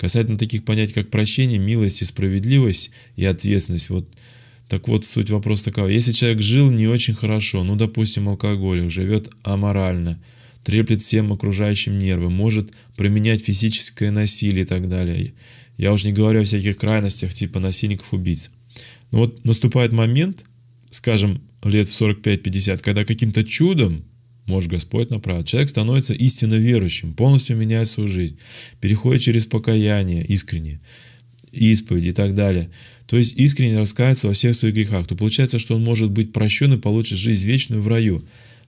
Касательно таких понятий, как прощение, милость и справедливость и ответственность, вот так вот суть вопроса такова. Если человек жил не очень хорошо, ну допустим алкоголик, живет аморально, треплет всем окружающим нервы, может применять физическое насилие и так далее. Я уже не говорю о всяких крайностях типа насильников-убийц. Но вот наступает момент, скажем, лет в 45-50, когда каким-то чудом может Господь направит. Человек становится истинно верующим, полностью меняет свою жизнь, переходит через покаяние искренне, исповеди и так далее. То есть искренне раскаивается во всех своих грехах. То получается, что он может быть прощен и получит жизнь вечную в раю.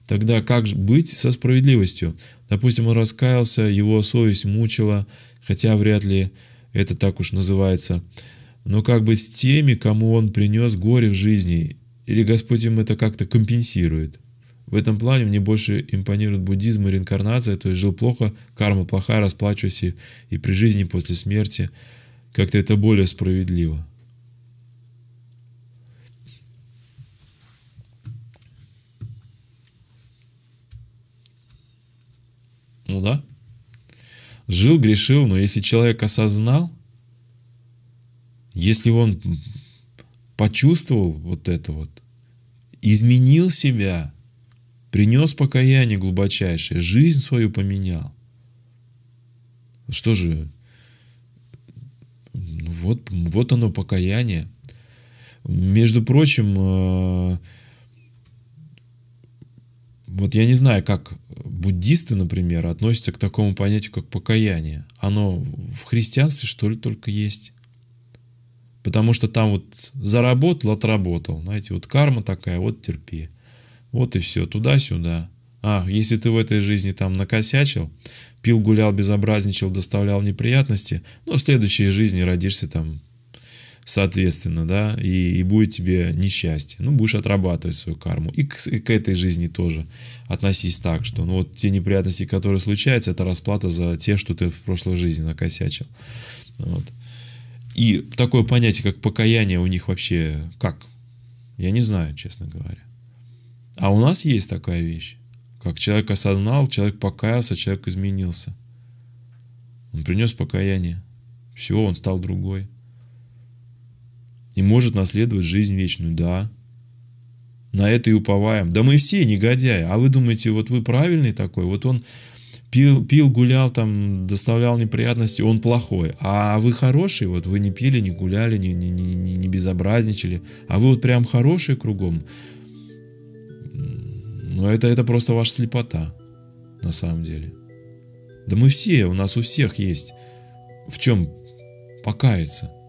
Тогда как быть со справедливостью? Допустим, он раскаялся, его совесть мучила, хотя вряд ли это так уж называется. Но как быть с теми, кому он принес горе в жизни? Или Господь им это как-то компенсирует? В этом плане мне больше импонирует буддизм и реинкарнация, то есть жил плохо, карма плохая, расплачивайся и, при жизни, и после смерти. Как-то это более справедливо. Ну да. Жил, грешил, но если человек осознал, если он почувствовал вот это вот, изменил себя, принес покаяние глубочайшее, жизнь свою поменял. Что же, Ну вот, вот оно покаяние. Между прочим, э, вот я не знаю, как буддисты, например, относятся к такому понятию, как покаяние. Оно в христианстве, что ли, только есть? Потому что там вот заработал, отработал. Знаете, вот карма такая, вот терпи. Вот и все, туда-сюда. Ах, если ты в этой жизни там накосячил, пил, гулял, безобразничал, доставлял неприятности, но ну, в следующей жизни родишься там соответственно, да, и, и будет тебе несчастье. Ну, будешь отрабатывать свою карму. И к, и к этой жизни тоже относись так, что ну вот те неприятности, которые случаются, это расплата за те, что ты в прошлой жизни накосячил. Вот. И такое понятие, как покаяние, у них вообще как? Я не знаю, честно говоря. А у нас есть такая вещь. Как человек осознал, человек покаялся, человек изменился. Он принес покаяние. Все, он стал другой. И может наследовать жизнь вечную, да. На это и уповаем. Да мы все негодяи. А вы думаете, вот вы правильный такой? Вот он пил, пил гулял, там, доставлял неприятности, он плохой. А вы хороший, вот вы не пили, не гуляли, не, не, не, не безобразничали. А вы вот прям хороший кругом. Но это, это просто ваша слепота, на самом деле. Да мы все, у нас у всех есть в чем покаяться.